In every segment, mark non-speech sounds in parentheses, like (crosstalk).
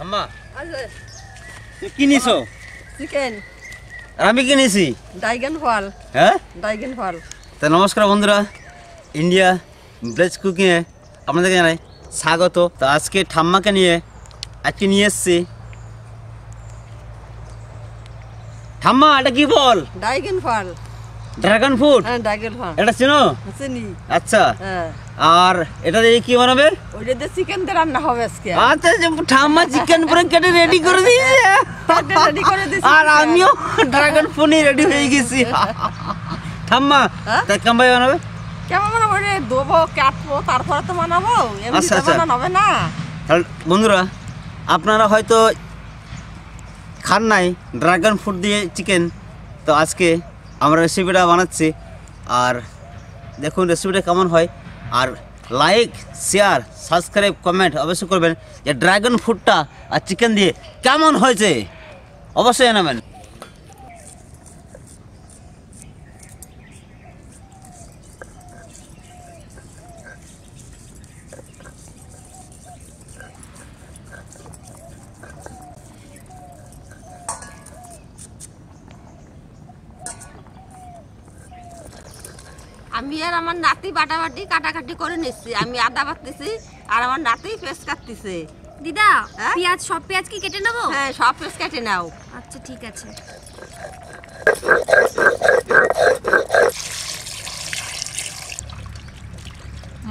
আমি কিনেছি হ্যাঁ নমস্কার বন্ধুরা ইন্ডিয়া ব্লেজ কুকিংয়ে আপনাদেরকে জানাই স্বাগত তো আজকে ঠাম্মাকে নিয়ে আজকে নিয়ে এসছি ঠাম্মা এটা কি বল ডাইগেন ফল ড্রাগন ফ্রুট এটা চিনো আচ্ছা হ্যাঁ। আর এটা দিয়ে কি বানাবে ওইটা দিয়ে চিকেন দিয়ে রান্না হবে আজকে আচ্ছা যে ঠাম্মা চিকেন পুরো কেটে রেডি করে দিয়েছে রেডি করে দিয়েছে আর আমিও ড্রাগন ফোনে রেডি হয়ে গেছি ঠাম্মা হ্যাঁ? তা কেমন ভাই বানাবে কেমন বানাবো রে দেবো কাটবো তারপরে তো বানাবো আচ্ছা আচ্ছা হবে না তাহলে বন্ধুরা আপনারা হয়তো খান নাই ড্রাগন ফ্রুট দিয়ে চিকেন তো আজকে আমরা রেসিপিটা বানাচ্ছি আর দেখুন রেসিপিটা কেমন হয় আর লাইক শেয়ার সাবস্ক্রাইব কমেন্ট অবশ্যই করবেন যে ড্রাগন ফ্রুটটা আর চিকেন দিয়ে কেমন হয়েছে অবশ্যই জানাবেন আমি আর আমার নাতি বাটাবাটি কাটাকাটি করে নিচ্ছি আমি আদা বাটতেছি আর আমার নাতি পেঁয়াজ কাটতেছে দিদা হ্যাঁ? পেঁয়াজ সব পেঁয়াজ কি কেটে নেবো হ্যাঁ সব পেঁয়াজ কেটে নাও আচ্ছা ঠিক আছে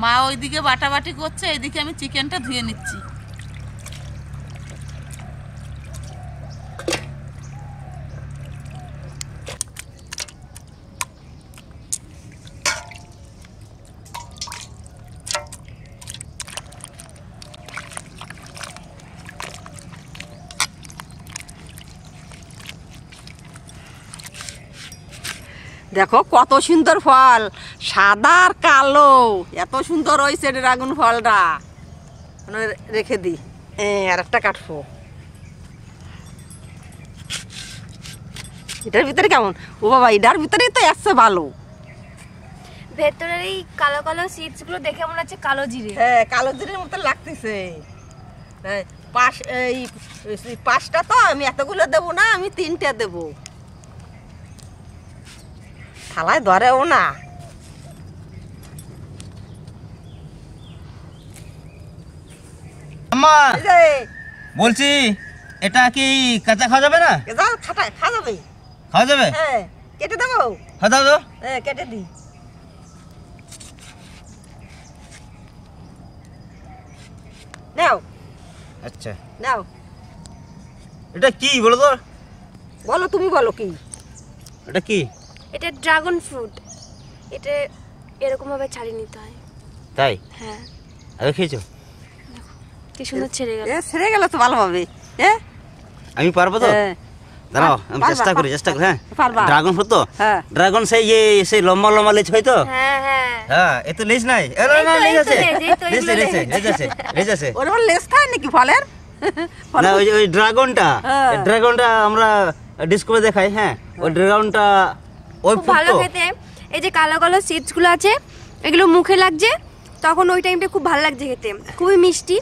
মা ওইদিকে বাটাবাটি করছে এদিকে আমি চিকেনটা ধুয়ে নিচ্ছি দেখো কত সুন্দর ফল সাদা আর কালো এত সুন্দর হয়েছে ড্রাগন ফলটা রেখে দিই আর একটা কাটবো এটার ভিতরে কেমন ও বাবা এটার ভিতরে তো একশো ভালো ভেতরের এই কালো কালো সিডস গুলো দেখে মনে হচ্ছে কালো জিরে হ্যাঁ কালো জিরের মতো লাগতেছে হ্যাঁ পাশ এই পাঁচটা তো আমি এতগুলো দেবো না আমি তিনটা দেবো থালায় ও না আম্মা বলছি এটা কি কাঁচা খাওয়া যাবে না খাটা খাওয়া যাবে খাওয়া যাবে হ্যাঁ কেটে দেবো খাওয়া দাও হ্যাঁ কেটে দিই নাও আচ্ছা নাও এটা কি বলো তো বলো তুমি বলো কি এটা কি এটা ড্রাগন ফ্রুট এটা এরকম ভাবে ছাড়ি নিতে হয় তাই হ্যাঁ আরে খেয়েছো কি সুন্দর ছেড়ে গেল এ ছেড়ে গেল তো ভালো হবে এ আমি পারবো তো হ্যাঁ। দাঁড়াও আমি চেষ্টা করি চেষ্টা করি হ্যাঁ ড্রাগন ফ্রুট তো হ্যাঁ ড্রাগন সেই যে সেই লম্বা লম্বা লেজ হয় তো হ্যাঁ হ্যাঁ, হ্যাঁ এত লেজ নাই এ না লেজ আছে লেজ আছে লেজ আছে লেজ আছে ওর লেজ থাকে নাকি ফলের (laughs) না ওই ওই ড্রাগনটা হ্যাঁ। ড্রাগনটা আমরা ডিসকভার দেখাই হ্যাঁ ওই ড্রাগনটা খুব ভালো খেতে এই যে কালো কালো সিডস গুলো আছে এগুলো মুখে লাগছে তখন ওই টাইমটা খুব ভালো লাগছে খেতে খুবই মিষ্টি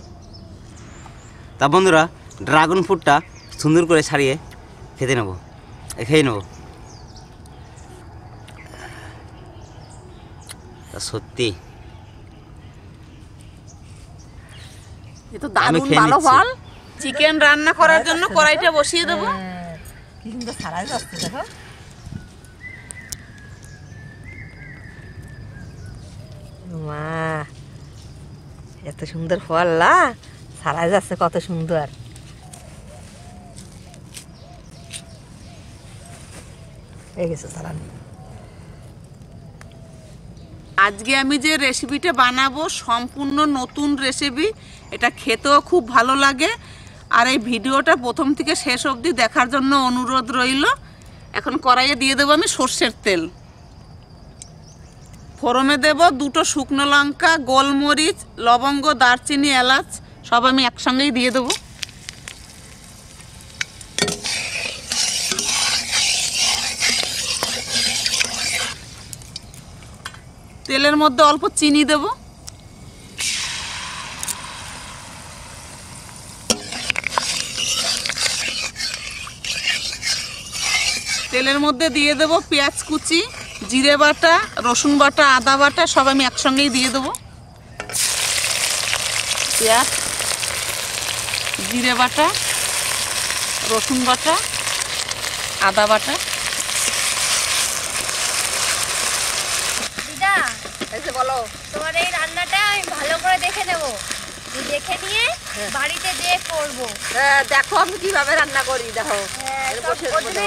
তা বন্ধুরা ড্রাগন ফ্রুটটা সুন্দর করে ছাড়িয়ে খেতে নেবো খেয়ে নেবো সত্যি এ তো ভালো ফল চিকেন রান্না করার জন্য কড়াইটা বসিয়ে দেবো হ্যাঁ, কিন্তু সারাই যাচ্ছে দেখো মা এত সুন্দর ফল না সারাই যাচ্ছে কত সুন্দর আজকে আমি যে রেসিপিটা বানাবো সম্পূর্ণ নতুন রেসিপি এটা খেতেও খুব ভালো লাগে আর এই ভিডিওটা প্রথম থেকে শেষ অবধি দেখার জন্য অনুরোধ রইল এখন কড়াইয়ে দিয়ে দেবো আমি সর্ষের তেল ফোরমে দেব দুটো শুকনো লঙ্কা গোলমরিচ লবঙ্গ দারচিনি এলাচ সব আমি একসঙ্গেই দিয়ে দেবো তেলের মধ্যে অল্প চিনি দেব তেলের মধ্যে দিয়ে দেব পেঁয়াজ কুচি জিরে বাটা রসুন বাটা আদা বাটা সব আমি একসঙ্গেই দিয়ে দেবো পেঁয়াজ জিরে বাটা রসুন বাটা আদা বাটা বলো তোমার এই রান্নাটা আমি ভালো করে দেখে দেখে নিয়ে হ্যাঁ। বাড়িতে হ্যাঁ, দেখো আমি কিভাবে রান্না করি দেখো হ্যাঁ,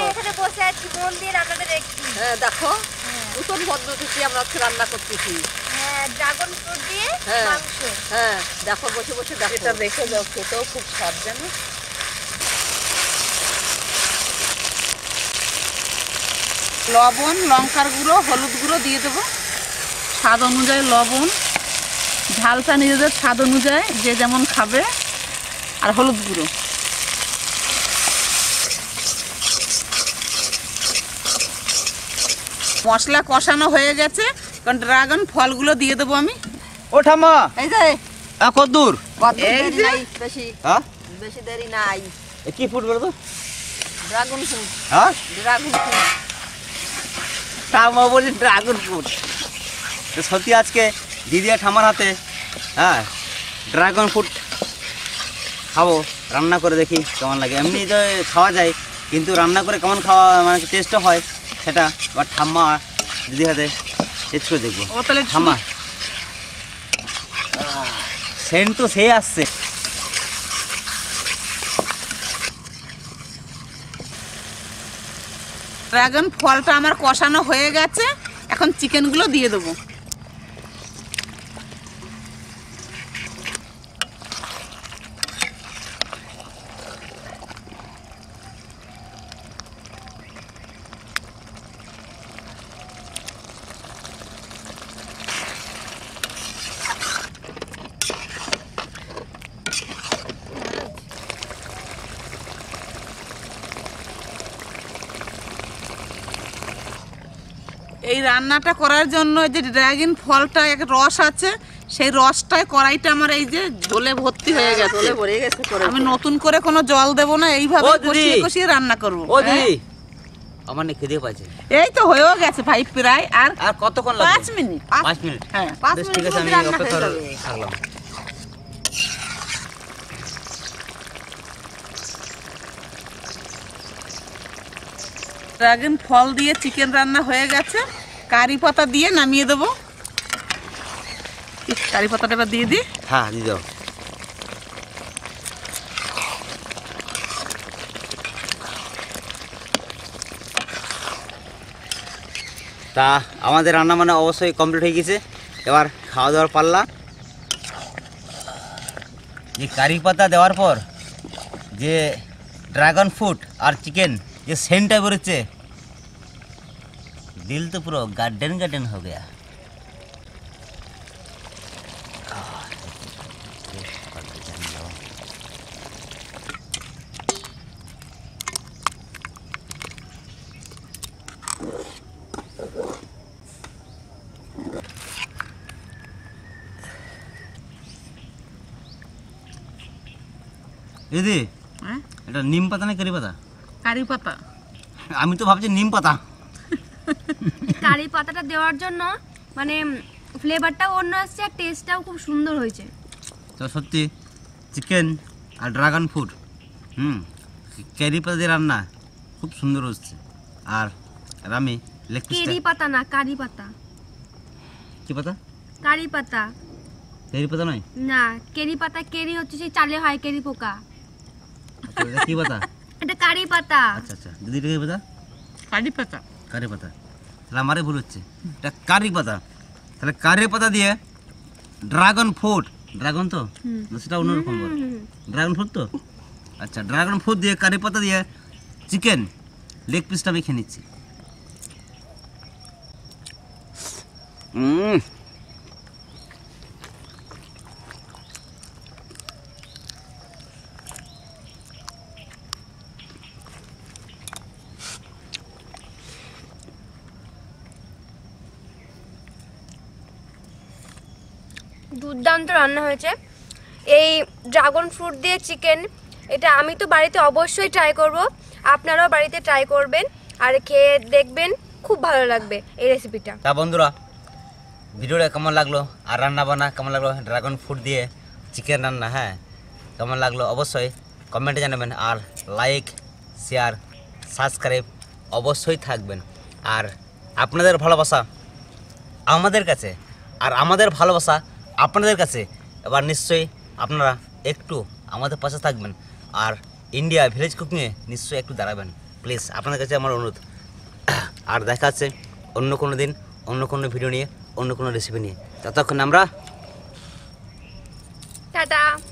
এখানে বসে আছি রান্নাটা দেখছি দেখো নতুন পদ্ধতিতে আমরা আজকে রান্না করতেছি হ্যাঁ, ড্রাগন দিয়ে হ্যাঁ, হ্যাঁ দেখো বসে বসে যাও খেতেও খুব স্বাদ লবণ লঙ্কার গুঁড়ো হলুদ গুঁড়ো দিয়ে দেবো স্বাদ অনুযায়ী লবণ ঝালটা নিজেদের স্বাদ অনুযায়ী যে যেমন খাবে আর হলুদ গুঁড়ো মশলা কষানো হয়ে গেছে কারণ ড্রাগন ফলগুলো দিয়ে দেবো আমি ও ঠাম্মা এই যে কত দূর বেশি হ্যাঁ বেশি দেরি নাই কি ফুট বলো ড্রাগন ফুট হ্যাঁ ড্রাগন ফুট ঠাম্মা বলি ড্রাগন ফুট সত্যি আজকে দিদি আর ঠামার হাতে হ্যাঁ ড্রাগন ফুট খাবো রান্না করে দেখি কেমন লাগে এমনি তো খাওয়া যায় কিন্তু রান্না করে কেমন খাওয়া মানে টেস্টও হয় সেটা আমার ঠাম্মা দিদি হাতে চেঞ্জ করে দেখবো ঠাম্মা সেন্ট তো সে আসছে ড্রাগন ফলটা আমার কষানো হয়ে গেছে এখন চিকেনগুলো দিয়ে দেবো রান্নাটা করার জন্য যে ড্রাগন ফলটা এক রস আছে সেই রসটায় কড়াইটা আমার এই যে জলে ভর্তি হয়ে গেছে আমি নতুন করে কোনো জল দেব না এইভাবে কষিয়ে কষিয়ে রান্না করবো হ্যাঁ? আমার না খিদে পাচ্ছে এই তো হয়েও গেছে ভাই প্রায় আর আর কতক্ষণ লাগবে 5 মিনিট 5 মিনিট হ্যাঁ 5 মিনিট ঠিক আছে আমি অপেক্ষা ড্রাগন ফল দিয়ে চিকেন রান্না হয়ে গেছে কারি পাতা দিয়ে নামিয়ে দেবো কারি পাতাটা এবার দিয়ে দিই হ্যাঁ দিয়ে দেবো তা আমাদের রান্না মানে অবশ্যই কমপ্লিট হয়ে গেছে এবার খাওয়া দাওয়ার পাল্লা যে কারি পাতা দেওয়ার পর যে ড্রাগন ফ্রুট আর চিকেন যে সেন্টটা বেরোচ্ছে दिल तो पूरा गार्डन गार्डन हो गया दीदी हाँ? निम पता ना करी पता करी पता तो भाव निम पता কারি পাতাটা দেওয়ার জন্য মানে ফ্লেভারটাও অন্য আসছে আর টেস্টটাও খুব সুন্দর হয়েছে তো সত্যি চিকেন আর ড্রাগন ফ্রুট হুম কারি পাতা দিয়ে রান্না খুব সুন্দর হচ্ছে আর রামি কারি পাতা না কারি পাতা কি পাতা কারি পাতা কারি পাতা নয় না কারি পাতা কারি হচ্ছে সেই চালে হয় কারি পোকা আচ্ছা, কি পাতা এটা কারি পাতা আচ্ছা আচ্ছা দিদি কারি পাতা কারি পাতা কারি পাতা তাহলে আমারই ভুল হচ্ছে এটা কারি পাতা তাহলে কারি পাতা দিয়ে ড্রাগন ফ্রুট ড্রাগন তো সেটা অন্যরকম বল ড্রাগন ফ্রুট তো আচ্ছা ড্রাগন ফ্রুট দিয়ে কারি পাতা দিয়ে চিকেন লেগ পিসটা আমি খেয়ে নিচ্ছি হুম দুর্দান্ত রান্না হয়েছে এই ড্রাগন ফ্রুট দিয়ে চিকেন এটা আমি তো বাড়িতে অবশ্যই ট্রাই করব আপনারাও বাড়িতে ট্রাই করবেন আর খেয়ে দেখবেন খুব ভালো লাগবে এই রেসিপিটা তা বন্ধুরা ভিডিওটা কেমন লাগলো আর রান্না কেমন লাগলো ড্রাগন ফ্রুট দিয়ে চিকেন রান্না হ্যাঁ কেমন লাগলো অবশ্যই কমেন্টে জানাবেন আর লাইক শেয়ার সাবস্ক্রাইব অবশ্যই থাকবেন আর আপনাদের ভালোবাসা আমাদের কাছে আর আমাদের ভালোবাসা আপনাদের কাছে এবার নিশ্চয়ই আপনারা একটু আমাদের পাশে থাকবেন আর ইন্ডিয়া ভিলেজ কুকিংয়ে নিশ্চয়ই একটু দাঁড়াবেন প্লিজ আপনাদের কাছে আমার অনুরোধ আর দেখা আছে অন্য কোনো দিন অন্য কোনো ভিডিও নিয়ে অন্য কোনো রেসিপি নিয়ে ততক্ষণ আমরা টাটা